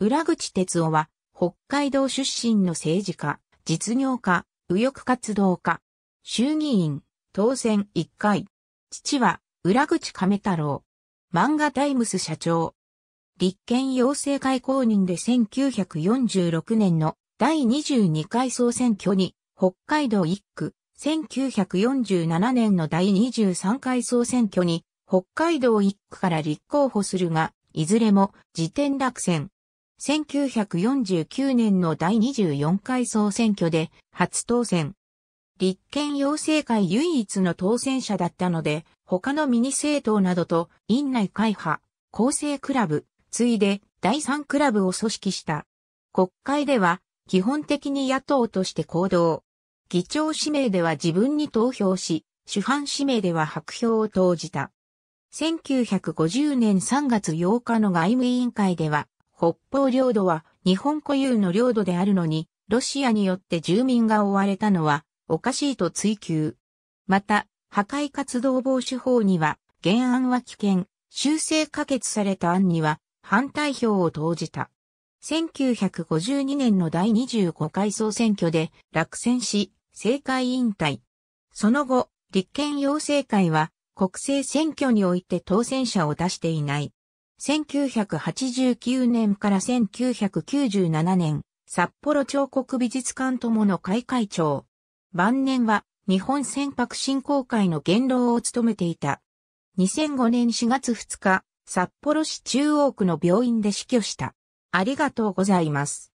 裏口哲夫は、北海道出身の政治家、実業家、右翼活動家、衆議院、当選1回。父は、裏口亀太郎。漫画タイムス社長。立憲要請会公認で1946年の第22回総選挙に、北海道1区、1947年の第23回総選挙に、北海道1区から立候補するが、いずれも、時点落選。1949年の第24回総選挙で初当選。立憲養成会唯一の当選者だったので、他のミニ政党などと院内会派、厚生クラブ、ついで第3クラブを組織した。国会では基本的に野党として行動。議長指名では自分に投票し、主犯指名では白票を投じた。1950年3月8日の外務委員会では、北方領土は日本固有の領土であるのに、ロシアによって住民が追われたのはおかしいと追求。また、破壊活動防止法には、原案は危険、修正可決された案には反対票を投じた。1952年の第25回総選挙で落選し、政界引退。その後、立憲要請会は国政選挙において当選者を出していない。1989年から1997年、札幌彫刻美術館友の会会長。晩年は日本船舶振興会の元老を務めていた。2005年4月2日、札幌市中央区の病院で死去した。ありがとうございます。